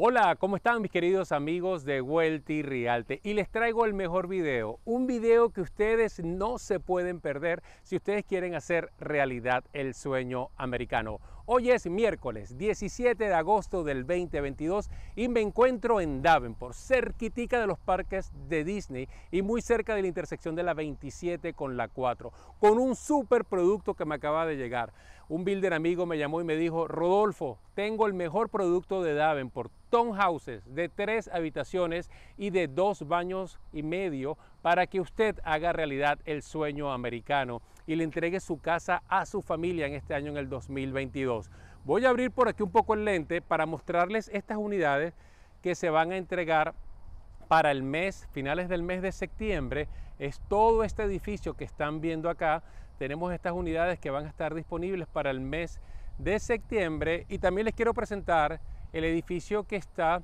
Hola, ¿cómo están mis queridos amigos de Huelti Rialte? Y les traigo el mejor video, un video que ustedes no se pueden perder si ustedes quieren hacer realidad el sueño americano. Hoy es miércoles 17 de agosto del 2022 y me encuentro en Davenport, cerquitica de los parques de Disney y muy cerca de la intersección de la 27 con la 4, con un super producto que me acaba de llegar un builder amigo me llamó y me dijo, Rodolfo, tengo el mejor producto de Davenport, townhouses de tres habitaciones y de dos baños y medio para que usted haga realidad el sueño americano y le entregue su casa a su familia en este año, en el 2022. Voy a abrir por aquí un poco el lente para mostrarles estas unidades que se van a entregar para el mes, finales del mes de septiembre, es todo este edificio que están viendo acá. Tenemos estas unidades que van a estar disponibles para el mes de septiembre y también les quiero presentar el edificio que está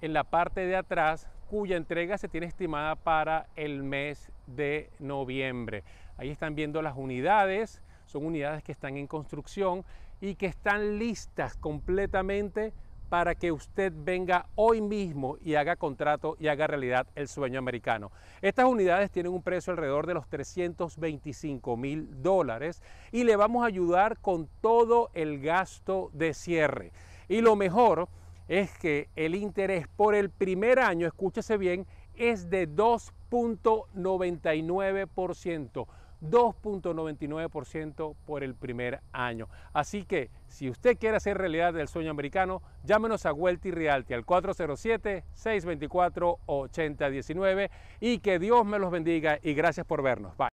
en la parte de atrás cuya entrega se tiene estimada para el mes de noviembre. Ahí están viendo las unidades, son unidades que están en construcción y que están listas completamente para que usted venga hoy mismo y haga contrato y haga realidad el sueño americano. Estas unidades tienen un precio alrededor de los 325 mil dólares y le vamos a ayudar con todo el gasto de cierre. Y lo mejor es que el interés por el primer año, escúchese bien, es de 2.99%. 2.99% por el primer año. Así que si usted quiere hacer realidad el sueño americano, llámenos a Welty Realty al 407-624-8019 y que Dios me los bendiga y gracias por vernos. Bye.